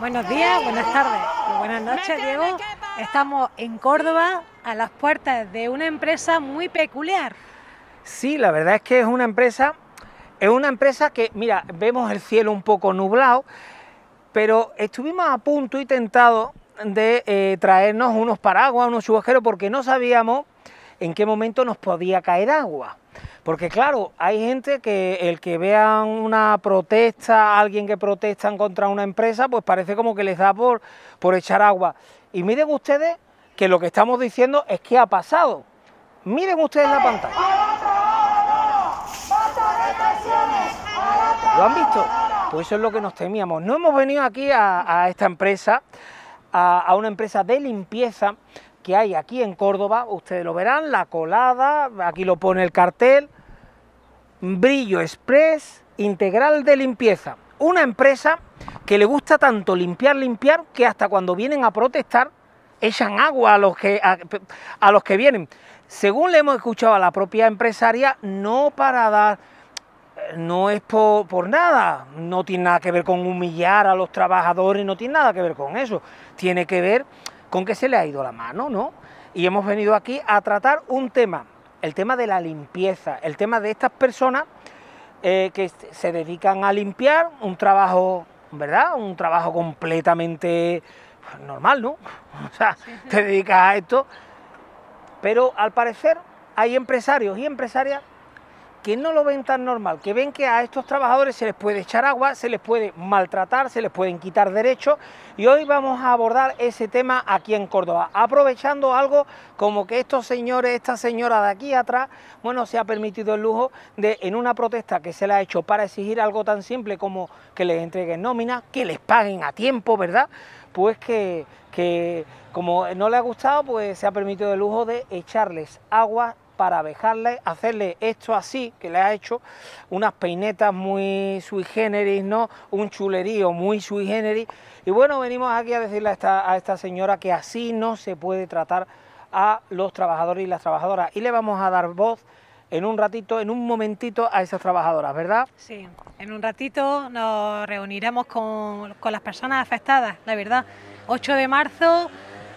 Buenos días, buenas tardes y buenas noches, Diego. Estamos en Córdoba a las puertas de una empresa muy peculiar. Sí, la verdad es que es una empresa, es una empresa que, mira, vemos el cielo un poco nublado, pero estuvimos a punto y tentado de eh, traernos unos paraguas, unos chubasqueros, porque no sabíamos en qué momento nos podía caer agua. Porque claro, hay gente que el que vean una protesta, alguien que protesta contra una empresa, pues parece como que les da por, por echar agua. Y miren ustedes que lo que estamos diciendo es que ha pasado. Miren ustedes la pantalla. ¿Lo han visto? Pues eso es lo que nos temíamos. No hemos venido aquí a, esta empresa, a una empresa de limpieza que hay aquí en Córdoba. Ustedes lo verán, la colada, aquí lo pone el cartel Brillo Express Integral de Limpieza. Una empresa que le gusta tanto limpiar, limpiar, que hasta cuando vienen a protestar echan agua a los que, a, los que vienen. Según le hemos escuchado a la propia empresaria, no para dar no es por, nada, no tiene nada que ver con humillar a los trabajadores, no tiene nada que ver con eso, tiene que ver con que se le ha ido la mano, ¿no? Y hemos venido aquí a tratar un tema el tema de la limpieza, el tema de estas personas eh, que se dedican a limpiar, un trabajo, ¿verdad? Un trabajo completamente normal, ¿no? O sea, te dedicas a esto, pero al parecer hay empresarios y empresarias que no lo ven tan normal, que ven que a estos trabajadores se les puede echar agua, se les puede maltratar, se les pueden quitar derechos y hoy vamos a abordar ese tema aquí en Córdoba, aprovechando algo como que estos señores, esta señora de aquí atrás, bueno, se ha permitido el lujo de en una protesta que se le ha hecho para exigir algo tan simple como que les entreguen nómina, que les paguen a tiempo, ¿verdad? Pues que, que como no le ha gustado, pues se ha permitido el lujo de echarles agua para dejarle, hacerle esto así, que le ha hecho unas peinetas muy sui generis, ¿no? Un chulerío muy sui generis. Y bueno, venimos aquí a decirle a esta, señora que así no se puede tratar a los trabajadores y las trabajadoras. Y le vamos a dar voz en un ratito, en un momentito a esas trabajadoras, ¿verdad? Sí, en un ratito nos reuniremos con, con las personas afectadas, la verdad. 8 de marzo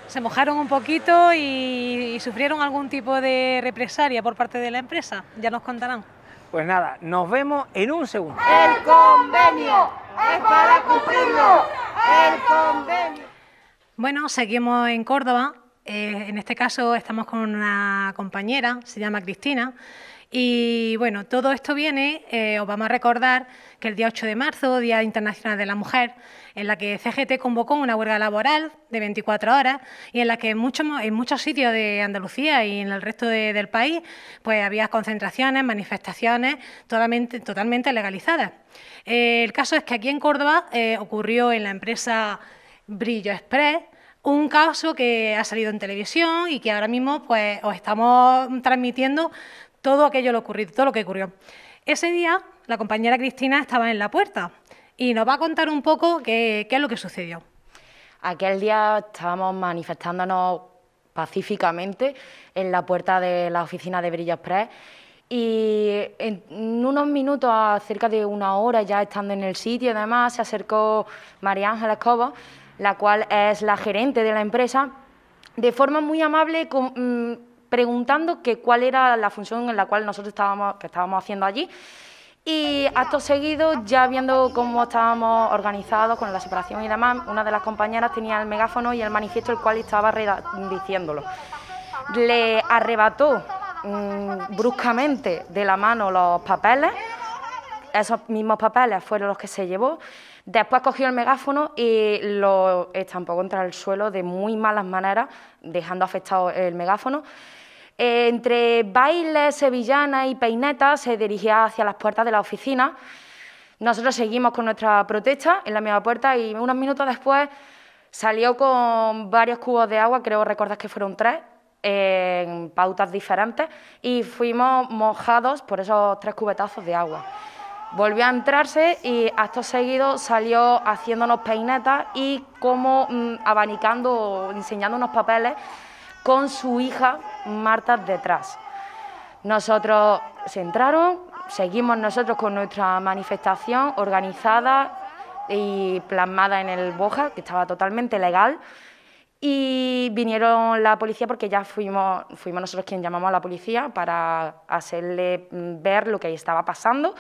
se mojaron un poquito y, sufrieron algún tipo de represalia por parte de la empresa. Ya nos contarán. Pues nada, nos vemos en un segundo. El convenio es para cumplirlo. El convenio. Bueno, seguimos en Córdoba. Eh, en este caso estamos con una compañera, se llama Cristina. Y bueno, todo esto viene, eh, os vamos a recordar que el día 8 de marzo, Día Internacional de la Mujer, en la que CGT convocó una huelga laboral de 24 horas y en la que en muchos, sitios de Andalucía y en el resto del país pues había concentraciones, manifestaciones totalmente, legalizadas. Eh, el caso es que aquí en Córdoba eh, ocurrió en la empresa Brillo Express un caso que ha salido en televisión y que ahora mismo pues os estamos transmitiendo todo aquello lo ocurrido, todo lo que ocurrió. Ese día la compañera Cristina estaba en la puerta y nos va a contar un poco qué, es lo que sucedió. Aquel día estábamos manifestándonos pacíficamente en la puerta de la oficina de Brillo Express y en unos minutos, a cerca de una hora ya estando en el sitio además... se acercó María Ángela Escoba, la cual es la gerente de la empresa, de forma muy amable, con, mm, preguntando que cuál era la función en la cual nosotros estábamos, que estábamos haciendo allí. Y acto seguido, ya viendo cómo estábamos organizados con la separación y demás, una de las compañeras tenía el megáfono y el manifiesto el cual estaba diciéndolo. Le arrebató mm, bruscamente de la mano los papeles, esos mismos papeles fueron los que se llevó. Después cogió el megáfono y lo estampó contra el suelo de muy malas maneras, dejando afectado el megáfono entre bailes, sevillana y peinetas se dirigía hacia las puertas de la oficina. Nosotros seguimos con nuestra protesta en la misma puerta y unos minutos después salió con varios cubos de agua, creo recordar que fueron tres, en pautas diferentes y fuimos mojados por esos tres cubetazos de agua. Volvió a entrarse y acto seguido salió haciéndonos peinetas y como mm, abanicando, enseñando unos papeles con su hija Marta detrás. Nosotros se entraron, seguimos nosotros con nuestra manifestación organizada y plasmada en el Boja, que estaba totalmente legal, y vinieron la policía porque ya fuimos, fuimos nosotros quienes llamamos a la policía para hacerle mm, ver lo que estaba pasando.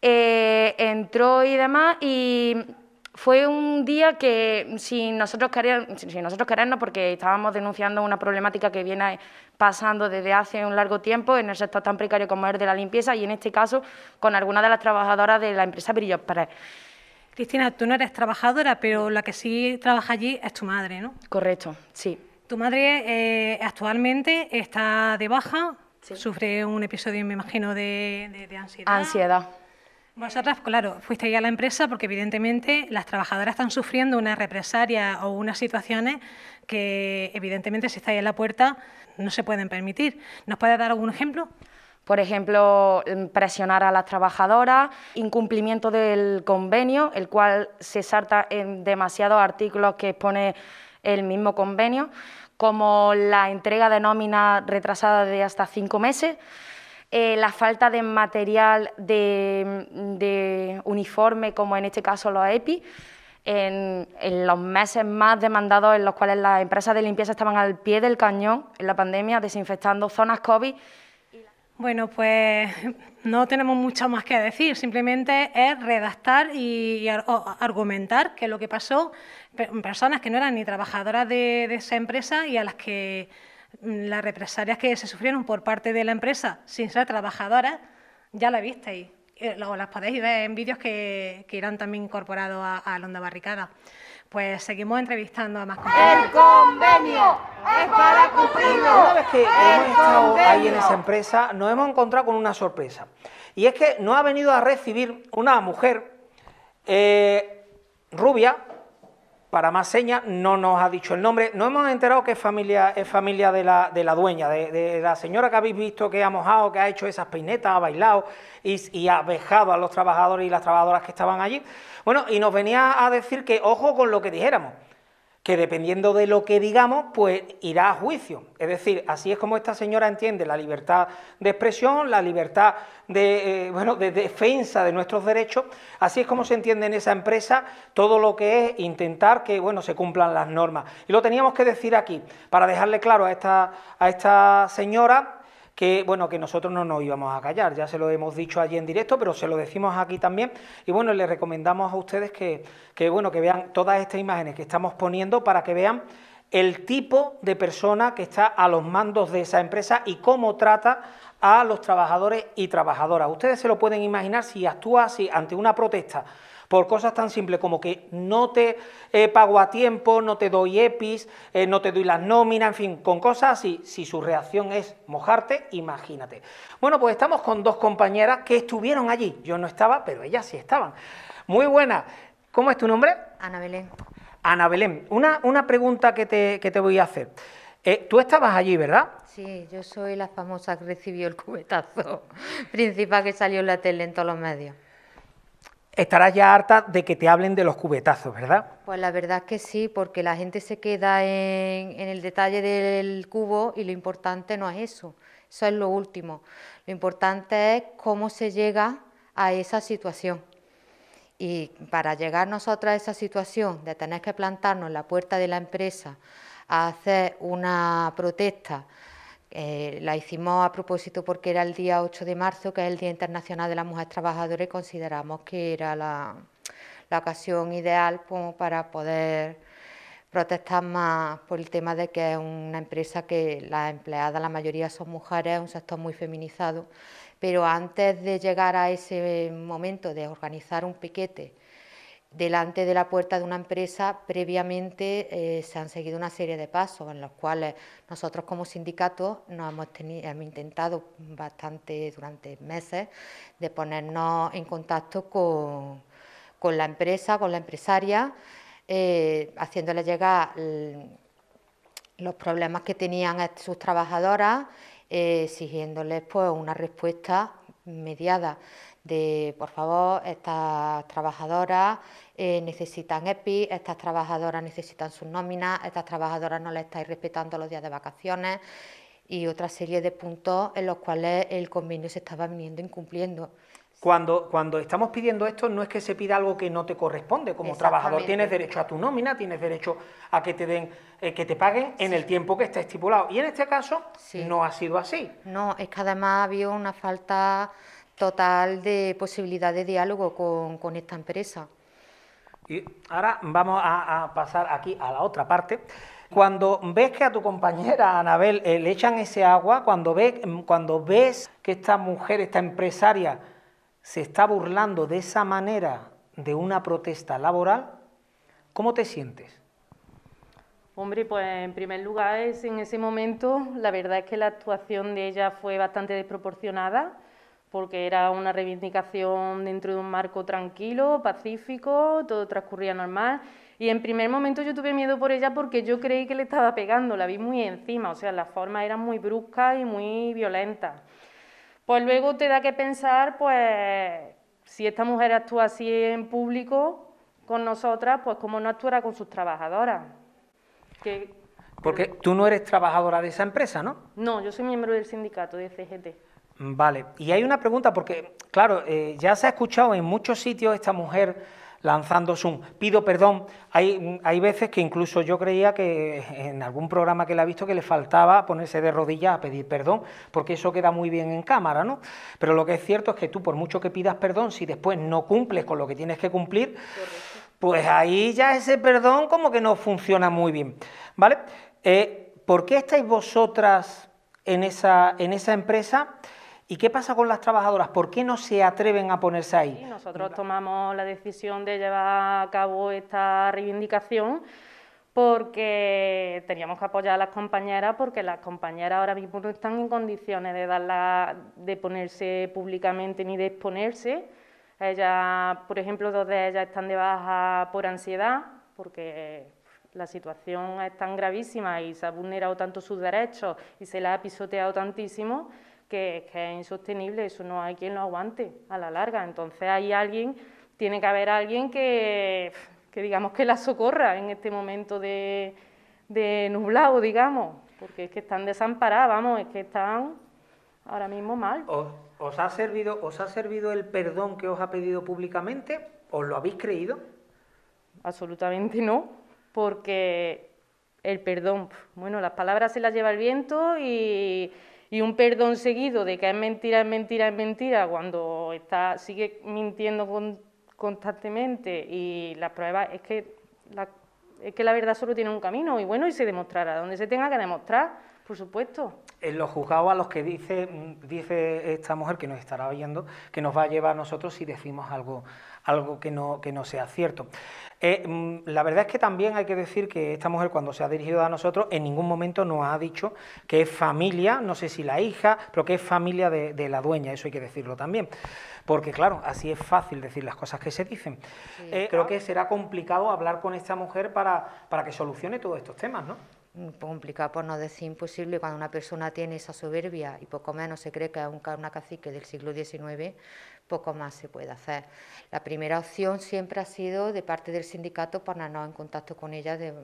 Eh, entró y demás y fue un día que, sin nosotros, querer, nosotros querernos, porque estábamos denunciando una problemática que viene pasando desde hace un largo tiempo en el sector tan precario como es de la limpieza y, en este caso, con alguna de las trabajadoras de la empresa Brillos Cristina, tú no eres trabajadora, pero la que sí trabaja allí es tu madre, ¿no? Correcto, sí. Tu madre eh, actualmente está de baja, sufre un episodio, me imagino, de, de ansiedad. Ansiedad, vosotras, claro, fuisteis a la empresa porque evidentemente las trabajadoras están sufriendo una represaria o unas situaciones que evidentemente si estáis en la puerta no se pueden permitir. ¿Nos puede dar algún ejemplo? Por ejemplo, em, presionar a las trabajadoras, incumplimiento del convenio, el cual se salta en demasiados artículos que expone el mismo convenio, como la entrega de nómina retrasada de hasta cinco meses eh, la falta de material de, uniforme, como en este caso los EPI, en, en, los meses más demandados en los cuales las empresas de limpieza estaban al pie del cañón en la pandemia, desinfectando zonas COVID. Bueno, pues no tenemos mucho más que decir, simplemente es redactar y, argumentar que lo que pasó, personas que no eran ni trabajadoras de esa empresa y a las que Mm, las represalias que se sufrieron por parte de la empresa sin ser trabajadora ya la visteis. Eh, o las podéis ver en vídeos que, que irán también incorporados a, la onda Barricada. Pues seguimos entrevistando a más ¡El convenio es para cumplirlo! Una vez que hemos estado ahí en esa empresa, nos hemos encontrado con una sorpresa. Y es que no ha venido a recibir una mujer eh, rubia, para más señas, no nos ha dicho el nombre. No hemos enterado que es familia, es familia de, la, dueña, de, la señora que habéis visto que ha mojado, que ha hecho esas peinetas, ha bailado y, y, ha vejado a los trabajadores y las trabajadoras que estaban allí. Bueno, y nos venía a decir que ojo con lo que dijéramos que dependiendo de lo que digamos, pues irá a juicio. Es decir, así es como esta señora entiende la libertad de expresión, la libertad de, eh, bueno, de defensa de nuestros derechos, así es como se entiende en esa empresa todo lo que es intentar que bueno, se cumplan las normas. Y lo teníamos que decir aquí, para dejarle claro a esta, a esta señora que, bueno, que nosotros no nos íbamos a callar, ya se lo hemos dicho allí en directo, pero se lo decimos aquí también. Y bueno, les recomendamos a ustedes que, que bueno, que vean todas estas imágenes que estamos poniendo para que vean el tipo de persona que está a los mandos de esa empresa y cómo trata a los trabajadores y trabajadoras. Ustedes se lo pueden imaginar si actúa así ante una protesta por cosas tan simples como que no te eh, pago a tiempo, no te doy EPIs, eh, no te doy las nóminas, en fin, con cosas así. Si su reacción es mojarte, imagínate. Bueno, pues estamos con dos compañeras que estuvieron allí. Yo no estaba, pero ellas sí estaban. Muy buena. ¿Cómo es tu nombre? Ana Belén. Ana Belén, una, una pregunta que te, voy a hacer. Eh, tú estabas allí, ¿verdad? Sí, yo soy la famosa que recibió el cubetazo principal que salió en la tele en todos los medios estarás ya harta de que te hablen de los cubetazos, ¿verdad? Pues la verdad es que sí, porque la gente se queda en, el detalle del cubo y lo importante no es eso, eso es lo último. Lo importante es cómo se llega a esa situación. Y para llegar nosotros a esa situación de tener que plantarnos en la puerta de la empresa a hacer una protesta eh, la hicimos a propósito porque era el día 8 de marzo, que es el Día Internacional de las Mujeres Trabajadoras, y consideramos que era la, ocasión ideal pues, para poder protestar más por el tema de que es una empresa que las empleadas, la mayoría son mujeres, es un sector muy feminizado, pero antes de llegar a ese momento de organizar un piquete, delante de la puerta de una empresa previamente eh, se han seguido una serie de pasos en los cuales nosotros como sindicato nos hemos, tenido, intentado bastante durante meses de ponernos en contacto con, con la empresa, con la empresaria, eh, haciéndole llegar los problemas que tenían sus trabajadoras, eh, exigiéndoles pues, una respuesta mediada de, por favor, estas trabajadoras eh, necesitan EPI, estas trabajadoras necesitan sus nóminas, estas trabajadoras no le estáis respetando los días de vacaciones y otra serie de puntos en los cuales el convenio se estaba viniendo incumpliendo. Cuando, cuando estamos pidiendo esto no es que se pida algo que no te corresponde como trabajador. Tienes derecho a tu nómina, tienes derecho a que te den, eh, que te paguen en el tiempo que está estipulado. Y en este caso no ha sido así. No, es que además ha habido una falta total de posibilidad de diálogo con, esta empresa. Y ahora vamos a, pasar aquí a la otra parte. Cuando ves que a tu compañera Anabel eh, le echan ese agua, cuando, ve, cuando ves que esta mujer, esta empresaria, se está burlando de esa manera de una protesta laboral, ¿cómo te sientes? Hombre, pues en primer lugar, es en ese momento la verdad es que la actuación de ella fue bastante desproporcionada porque era una reivindicación dentro de un marco tranquilo, pacífico, todo transcurría normal. Y en primer momento yo tuve miedo por ella porque yo creí que le estaba pegando, la vi muy encima, o sea, la forma era muy brusca y muy violenta. Pues luego te da que pensar, pues, si esta mujer actúa así en público con nosotras, pues cómo no actuará con sus trabajadoras. porque tú no eres trabajadora de esa empresa, ¿no? No, yo soy miembro del sindicato de CGT. Vale, y hay una pregunta porque, claro, eh, ya se ha escuchado en muchos sitios esta mujer lanzando Zoom. Pido perdón, hay, hay veces que incluso yo creía que en algún programa que la ha visto que le faltaba ponerse de rodillas a pedir perdón, porque eso queda muy bien en cámara, ¿no? Pero lo que es cierto es que tú, por mucho que pidas perdón, si después no cumples con lo que tienes que cumplir, pues ahí ya ese perdón como que no funciona muy bien, ¿vale? Eh, ¿Por qué estáis vosotras en esa, en esa empresa? ¿Y qué pasa con las trabajadoras? ¿Por qué no se atreven a ponerse ahí? nosotros tomamos la decisión de llevar a cabo esta reivindicación porque teníamos que apoyar a las compañeras, porque las compañeras ahora mismo no están en condiciones de, de ponerse públicamente ni de exponerse. Ellas, por ejemplo, dos de ellas están de baja por ansiedad, porque la situación es tan gravísima y se ha vulnerado tanto sus derechos y se la ha pisoteado tantísimo que, es insostenible, eso no hay quien lo aguante a la larga. Entonces hay alguien, tiene que haber alguien que, que digamos que la socorra en este momento de, de nublado, digamos, porque es que están desamparadas, vamos, es que están ahora mismo mal. ¿Os, ¿Os, ha servido, ¿Os ha servido el perdón que os ha pedido públicamente? ¿Os lo habéis creído? Absolutamente no, porque el perdón, bueno, las palabras se las lleva el viento y y un perdón seguido de que es mentira, es mentira, es mentira, cuando está, sigue mintiendo constantemente y las pruebas, es que es que la verdad solo tiene un camino y bueno, y se demostrará donde se tenga que demostrar, por supuesto en eh, los juzgados a los que dice, dice esta mujer que nos estará oyendo, que nos va a llevar a nosotros si decimos algo, algo que, no, que no sea cierto. Eh, mm, la verdad es que también hay que decir que esta mujer cuando se ha dirigido a nosotros en ningún momento nos ha dicho que es familia, no sé si la hija, pero que es familia de, la dueña, eso hay que decirlo también. Porque claro, así es fácil decir las cosas que se dicen. Eh, creo que será complicado hablar con esta mujer para, para que solucione todos estos temas, ¿no? complicado por no decir imposible, cuando una persona tiene esa soberbia y poco menos se cree que es una cacique del siglo XIX, poco más se puede hacer. La primera opción siempre ha sido de parte del sindicato ponernos en contacto con ella de,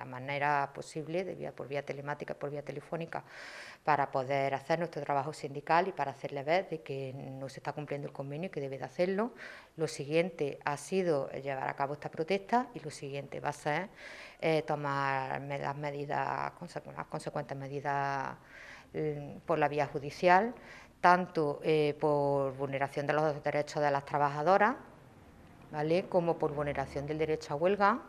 la manera posible, de vía, por vía telemática, por vía telefónica, para poder hacer nuestro trabajo sindical y para hacerle ver de que no se está cumpliendo el convenio y que debe de hacerlo. Lo siguiente ha sido llevar a cabo esta protesta y lo siguiente va a ser eh, tomar las medidas, las consecuentes medidas mm, por la vía judicial, tanto eh, por vulneración de los derechos de las trabajadoras, ¿vale? como por vulneración del derecho a huelga,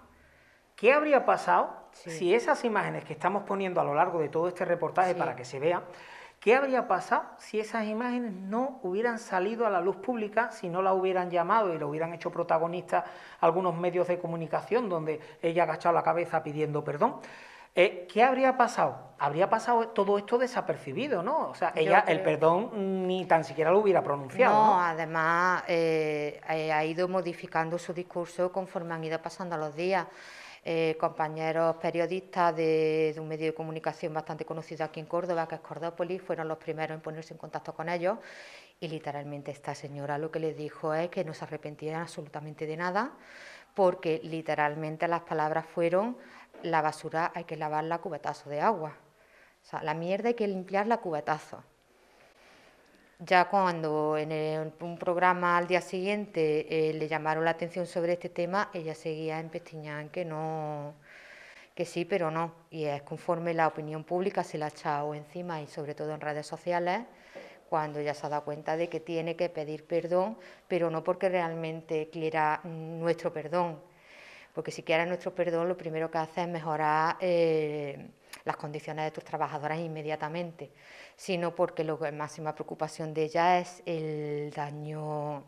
¿Qué habría pasado si esas imágenes que estamos poniendo a lo largo de todo este reportaje para que se vea, qué habría pasado si esas imágenes no hubieran salido a la luz pública, si no la hubieran llamado y lo hubieran hecho protagonista algunos medios de comunicación donde ella ha agachado la cabeza pidiendo perdón? Eh, ¿Qué habría pasado? Habría pasado todo esto desapercibido, ¿no? O sea, ella el perdón ni tan siquiera lo hubiera pronunciado. No, además eh, eh, ha ido modificando su discurso conforme han ido pasando los días. Eh, compañeros periodistas de, un medio de comunicación bastante conocido aquí en Córdoba, que es Cordópolis, fueron los primeros en ponerse en contacto con ellos y literalmente esta señora lo que les dijo es que no se arrepentieran absolutamente de nada, porque literalmente las palabras fueron, la basura hay que lavarla a cubetazo de agua, o sea, la mierda hay que limpiarla a cubetazo. Ya cuando en un programa al día siguiente eh, le llamaron la atención sobre este tema, ella seguía en que no, que sí, pero no. Y es conforme la opinión pública se la ha echado encima y sobre todo en redes sociales, cuando ya se ha dado cuenta de que tiene que pedir perdón, pero no porque realmente quiera nuestro perdón, porque si quiera nuestro perdón lo primero que hace es mejorar eh, las condiciones de tus trabajadoras inmediatamente, sino porque la máxima preocupación de ella es el daño,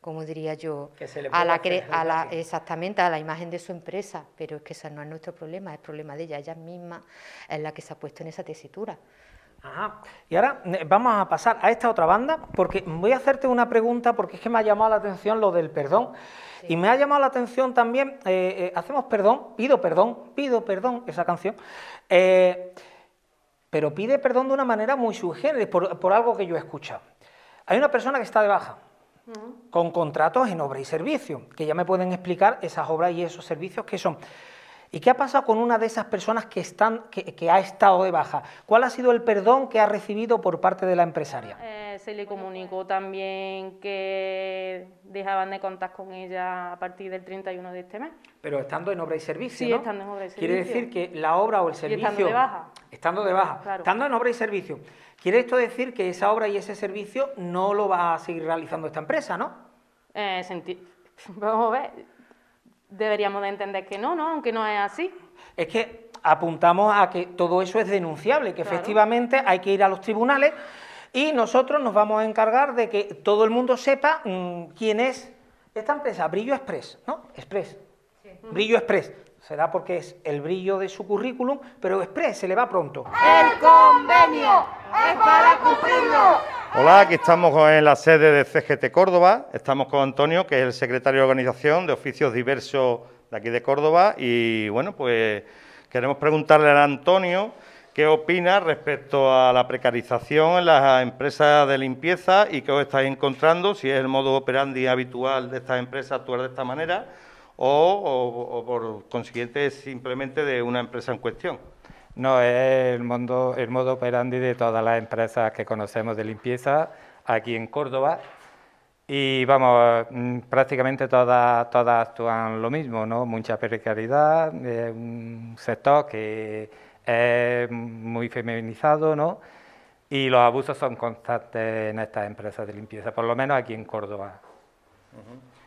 como diría yo, a la, a la, exactamente a la imagen de su empresa, pero es que ese no es nuestro problema, es el problema de ella, ella misma es la que se ha puesto en esa tesitura. Y ahora eh, vamos a pasar a esta otra banda, porque voy a hacerte una pregunta, porque es que me ha llamado la atención lo del perdón. Y me ha llamado la atención también, eh, eh, hacemos perdón, pido perdón, pido perdón, esa canción. pero pide perdón de una manera muy subgénero, por, algo que yo he escuchado. Hay una persona que está de baja, con contratos en obra y servicio, que ya me pueden explicar esas obras y esos servicios que son. ¿Y qué ha pasado con una de esas personas que, están, que, ha estado de baja? ¿Cuál ha sido el perdón que ha recibido por parte de la empresaria? Eh, se le comunicó también que dejaban de contar con ella a partir del 31 de este mes. Pero estando en obra y servicio. Sí, estando en obra y servicio. Quiere decir que la obra o el servicio. estando de baja. Estando de baja. Estando en obra y servicio. Quiere esto decir que esa obra y ese servicio no lo va a seguir realizando esta empresa, ¿no? Eh, Vamos a ver, deberíamos de entender que no, ¿no? Aunque no es así. Es que apuntamos a que todo eso es denunciable, que efectivamente hay que ir a los tribunales y nosotros nos vamos a encargar de que todo el mundo sepa mm, quién es esta empresa, Brillo Express, ¿no? Express. Brillo Express. Será porque es el brillo de su currículum, pero Express se le va pronto. El convenio es para cumplirlo. Hola, aquí estamos en la sede de CGT Córdoba. Estamos con Antonio, que es el secretario de Organización de Oficios Diversos de aquí de Córdoba. Y bueno, pues queremos preguntarle a Antonio qué opina respecto a la precarización en las empresas de limpieza y qué os estáis encontrando, si es el modo operandi habitual de estas empresas actuar de esta manera o, por consiguiente simplemente de una empresa en cuestión. No, es el modo, el operandi de todas las empresas que conocemos de limpieza aquí en Córdoba. Y vamos, mm, prácticamente todas, actúan lo mismo, ¿no? Mucha precariedad, eh, un sector que es muy feminizado, ¿no? Y los abusos son constantes en estas empresas de limpieza, por lo menos aquí en Córdoba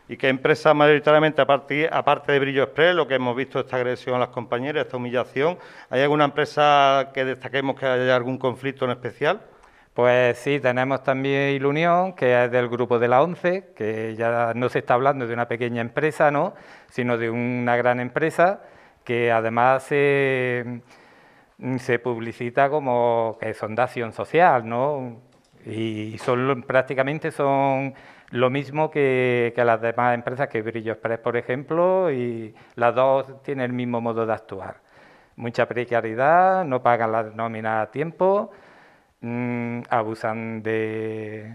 y qué empresa mayoritariamente, aparte, de Brillo Express, lo que hemos visto, esta agresión a las compañeras, esta humillación, ¿hay alguna empresa que destaquemos que haya algún conflicto en especial? Pues sí, tenemos también Ilunión, que es del grupo de la ONCE, que ya no se está hablando de una pequeña empresa, ¿no? sino de una gran empresa que además se, publicita como que son de social, ¿no? y son prácticamente son lo mismo que, las demás empresas, que Brillo Express, por ejemplo, y las dos tienen el mismo modo de actuar. Mucha precariedad, no pagan la nómina a tiempo, mm, abusan de,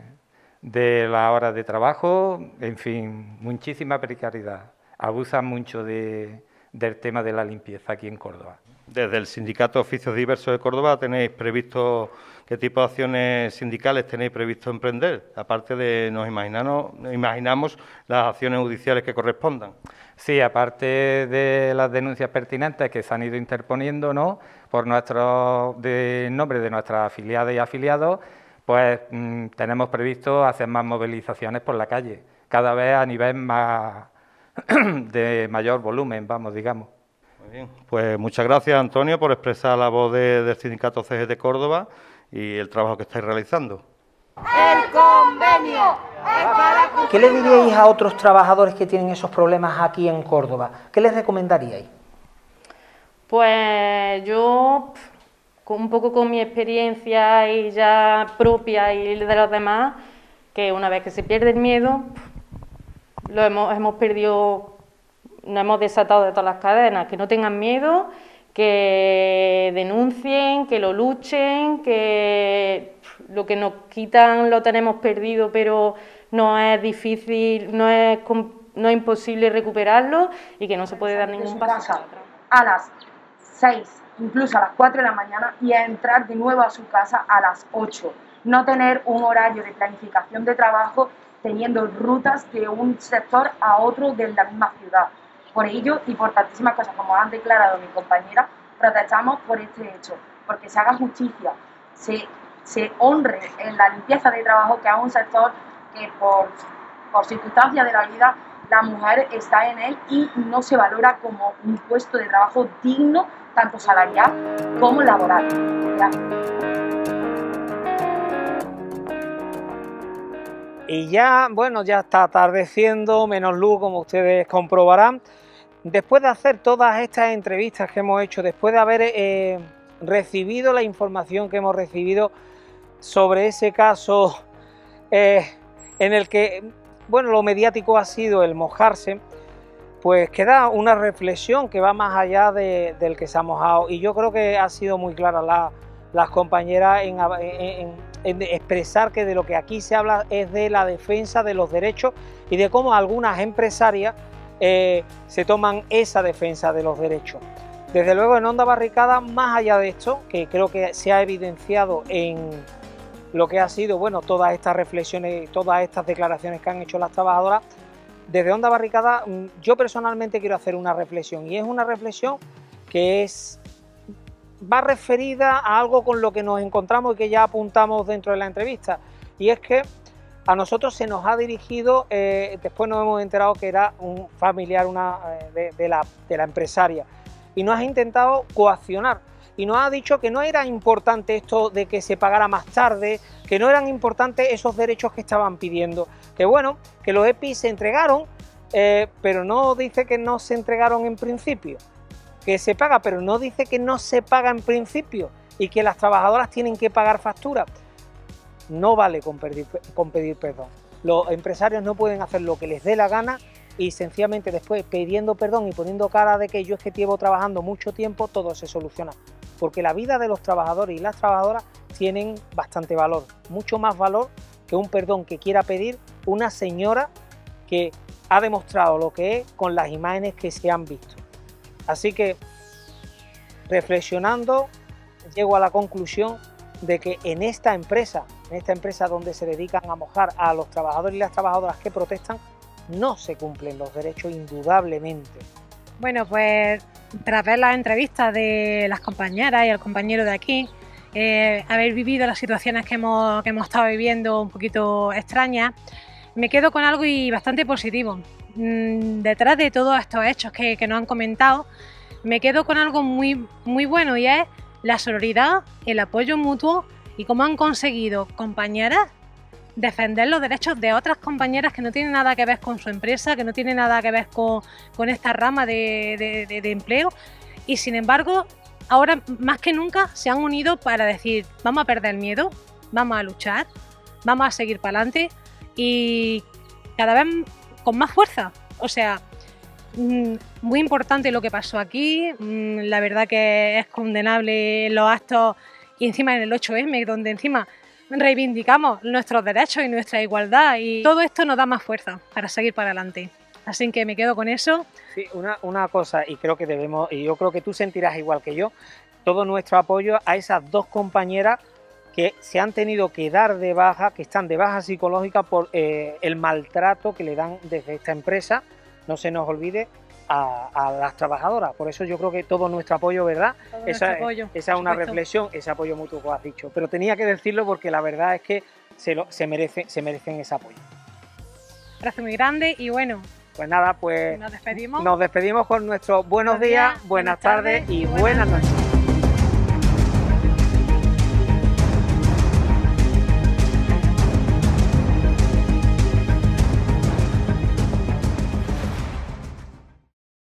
de las horas de trabajo, en fin, muchísima precariedad. Abusan mucho de, del tema de la limpieza aquí en Córdoba. Desde el Sindicato Oficios Diversos de Córdoba tenéis previsto ¿Qué tipo de acciones sindicales tenéis previsto emprender? Aparte de, nos imaginamos, las acciones judiciales que correspondan. Sí, aparte de las denuncias pertinentes que se han ido interponiendo, ¿no? Por nuestro, nombre de nuestras afiliadas y afiliados, pues mm, tenemos previsto hacer más movilizaciones por la calle, cada vez a nivel más de mayor volumen, vamos, digamos. Muy bien, pues muchas gracias Antonio por expresar la voz del sindicato CGT Córdoba y el trabajo que estáis realizando. El convenio ¿Qué le diríais a otros trabajadores que tienen esos problemas aquí en Córdoba? ¿Qué les recomendaríais? Pues yo, un poco con mi experiencia y ya propia y de los demás, que una vez que se pierde el miedo, lo hemos, hemos perdido, nos hemos desatado de todas las cadenas, que no tengan miedo que denuncien, que lo luchen, que lo que nos quitan lo tenemos perdido, pero no es difícil, no es, no es imposible recuperarlo y que no se puede dar ningún paso. A las 6, incluso a las 4 de la mañana y a entrar de nuevo a su casa a las 8. No tener un horario de planificación de trabajo teniendo rutas de un sector a otro de la misma ciudad por ello, y por tantísimas cosas como han declarado mi compañera, protestamos por este hecho, porque se haga justicia, se, honre en la limpieza de trabajo que a un sector que por, por circunstancias de la vida la mujer está en él y no se valora como un puesto de trabajo digno, tanto salarial como laboral. Y ya, bueno, ya está atardeciendo, menos luz como ustedes comprobarán. Después de hacer todas estas entrevistas que hemos hecho, después de haber eh, recibido la información que hemos recibido sobre ese caso eh, en el que, bueno, lo mediático ha sido el mojarse, pues queda una reflexión que va más allá del que se ha mojado. Y yo creo que ha sido muy clara la las compañeras en, expresar que de lo que aquí se habla es de la defensa de los derechos y de cómo algunas empresarias eh, se toman esa defensa de los derechos. Desde luego en Onda Barricada, más allá de esto, que creo que se ha evidenciado en lo que ha sido, bueno, todas estas reflexiones, todas estas declaraciones que han hecho las trabajadoras, desde Onda Barricada mm, yo personalmente quiero hacer una reflexión y es una reflexión que es va referida a algo con lo que nos encontramos y que ya apuntamos dentro de la entrevista. Y es que a nosotros se nos ha dirigido, eh, después nos hemos enterado que era un familiar una, eh, de, la, empresaria, y nos ha intentado coaccionar. Y nos ha dicho que no era importante esto de que se pagara más tarde, que no eran importantes esos derechos que estaban pidiendo. Que bueno, que los EPI se entregaron, eh, pero no dice que no se entregaron en principio que se paga, pero no dice que no se paga en principio y que las trabajadoras tienen que pagar factura. No vale con pedir, con pedir perdón. Los empresarios no pueden hacer lo que les dé la gana y sencillamente después pidiendo perdón y poniendo cara de que yo es que llevo trabajando mucho tiempo, todo se soluciona. Porque la vida de los trabajadores y las trabajadoras tienen bastante valor, mucho más valor que un perdón que quiera pedir una señora que ha demostrado lo que es con las imágenes que se han visto. Así que, reflexionando, llego a la conclusión de que en esta empresa, en esta empresa donde se dedican a mojar a los trabajadores y las trabajadoras que protestan, no se cumplen los derechos indudablemente. Bueno, pues tras ver las entrevistas de las compañeras y el compañero de aquí, eh, haber vivido las situaciones que hemos, que hemos estado viviendo un poquito extrañas, me quedo con algo y bastante positivo. Mm, detrás de todos estos hechos que, nos han comentado, me quedo con algo muy, muy bueno y es la solidaridad, el apoyo mutuo y cómo han conseguido compañeras defender los derechos de otras compañeras que no tienen nada que ver con su empresa, que no tienen nada que ver con, esta rama de, empleo y sin embargo ahora más que nunca se han unido para decir vamos a perder el miedo, vamos a luchar, vamos a seguir para adelante y cada vez con más fuerza. O sea, mm, muy importante lo que pasó aquí. Mm, la verdad que es condenable los actos y encima en el 8M, donde encima reivindicamos nuestros derechos y nuestra igualdad y todo esto nos da más fuerza para seguir para adelante. Así que me quedo con eso. Sí, una, una cosa, y creo que debemos, y yo creo que tú sentirás igual que yo, todo nuestro apoyo a esas dos compañeras que se han tenido que dar de baja, que están de baja psicológica por eh, el maltrato que le dan desde esta empresa, no se nos olvide, a, las trabajadoras. Por eso yo creo que todo nuestro apoyo, ¿verdad? esa, es, una reflexión, ese apoyo mutuo que has dicho. Pero tenía que decirlo porque la verdad es que se, lo, se, merece, se merecen ese apoyo. Gracias muy grande y bueno. Pues nada, pues nos despedimos. Nos despedimos con nuestros buenos, días, buenas, tardes, y buenas, noches.